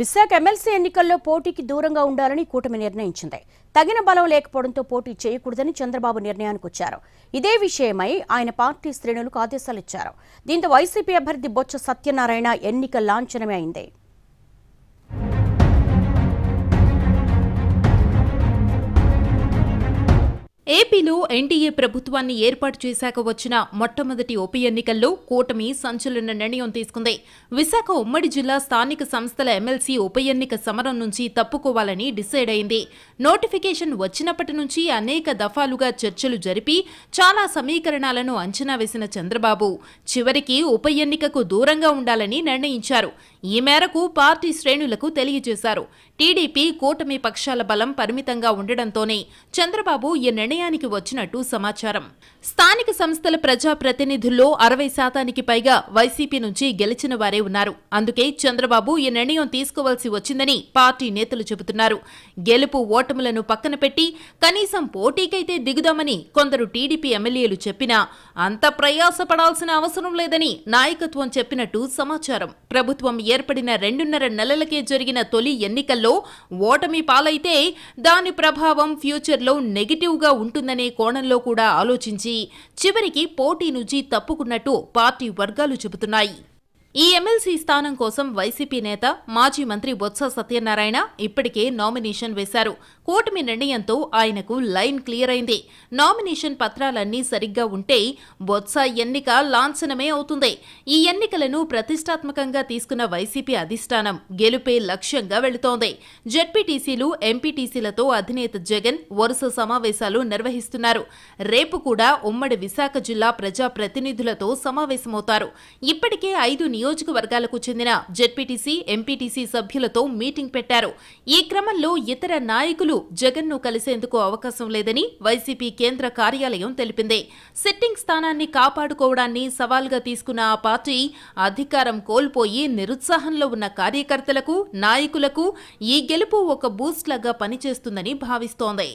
Visakha MLC ఎన్నికల్లో పోటీకి దూరంగా ఉండాలని కూటమి నిర్ణయించింది తగిన బలం లేకపోవడంతో పోటీ చేయకూడదని చంద్రబాబు నిర్ణయానికి వచ్చారు ఇదే విషయమై ఆయన పార్టీ శ్రేణులకు ఆదేశాలు ఇచ్చారు దీంతో వైసీపీ అభ్యర్థి బొత్స సత్యనారాయణ ఎన్నిక లాంఛనమే అయింది ఏపీలో ఎన్డీఏ ప్రభుత్వాన్ని ఏర్పాటు చేశాక వచ్చిన మొట్టమొదటి ఉప ఎన్నికల్లో కూటమి సంచలన నిర్ణయం తీసుకుంది విశాఖ ఉమ్మడి జిల్లా స్థానిక సంస్థల ఎమ్మెల్సీ ఉప ఎన్నిక సమరం నుంచి తప్పుకోవాలని డిసైడ్ అయింది నోటిఫికేషన్ వచ్చినప్పటి నుంచి అనేక దఫాలుగా చర్చలు జరిపి చాలా సమీకరణాలను అంచనా వేసిన చంద్రబాబు చివరికి ఉప ఎన్నికకు దూరంగా ఉండాలని నిర్ణయించారు ఈ మేరకు పార్టీ శ్రేణులకు తెలియజేశారు టీడీపీ కూటమి పక్షాల బలం పరిమితంగా ఉండడంతోనే చంద్రబాబు ఈ నిర్ణయానికి వచ్చినట్టు సమాచారం స్థానిక సంస్థల ప్రజాప్రతినిధుల్లో అరవై శాతానికి పైగా వైసీపీ నుంచి గెలిచిన వారే ఉన్నారు అందుకే చంద్రబాబు ఈ నిర్ణయం తీసుకోవాల్సి వచ్చిందని పార్టీ నేతలు చెబుతున్నారు గెలుపు ఓటములను పక్కన పెట్టి కనీసం పోటీకైతే దిగుదామని కొందరు టీడీపీ ఎమ్మెల్యేలు చెప్పినా అంత ప్రయాసపడాల్సిన అవసరం లేదని నాయకత్వం చెప్పినట్టు సమాచారం ప్రభుత్వం ఏర్పడిన రెండున్నర నెలలకే జరిగిన తొలి ఎన్నికల్లో ఓటమి పాలైతే దాని ప్రభావం ఫ్యూచర్లో నెగిటివ్గా ఉంటుందనే కోణంలో కూడా ఆలోచించి చివరికి పోటీ నుంచి తప్పుకున్నట్టు పార్టీ వర్గాలు చెబుతున్నాయి ఈ ఎమ్మెల్సీ స్థానం కోసం వైసీపీ నేత మాజీ మంత్రి బొత్స సత్యనారాయణ ఇప్పటికే నామినేషన్ వేశారు కూటమి నిర్ణయంతో ఆయనకు లైన్ క్లియర్ అయింది నామినేషన్ పత్రాలన్నీ సరిగ్గా ఉంటే బొత్స ఎన్నిక లాంఛనమే అవుతుంది ఈ ఎన్నికలను ప్రతిష్టాత్మకంగా తీసుకున్న వైసీపీ అధిష్టానం గెలుపే లక్ష్యంగా వెళుతోంది జడ్పీటీసీలు ఎంపీటీసీలతో అధినేత జగన్ వరుస సమావేశాలు నిర్వహిస్తున్నారు రేపు కూడా ఉమ్మడి విశాఖ జిల్లా ప్రజాప్రతినిధులతో సమావేశమవుతారు ఇప్పటికే ఐదు నియోజకవర్గాలకు చెందిన జెడ్పీటీసీ ఎంపీటీసీ సభ్యులతో మీటింగ్ పెట్టారు ఈ క్రమంలో ఇతర నాయకులు జగన్ను కలిసేందుకు అవకాశం లేదని వైసీపీ కేంద్ర కార్యాలయం తెలిపింది సిట్టింగ్ స్థానాన్ని కాపాడుకోవడాన్ని సవాల్గా తీసుకున్న ఆ పార్టీ అధికారం కోల్పోయి నిరుత్సాహంలో ఉన్న కార్యకర్తలకు నాయకులకు ఈ గెలుపు ఒక బూస్ట్ లాగా పనిచేస్తుందని భావిస్తోంది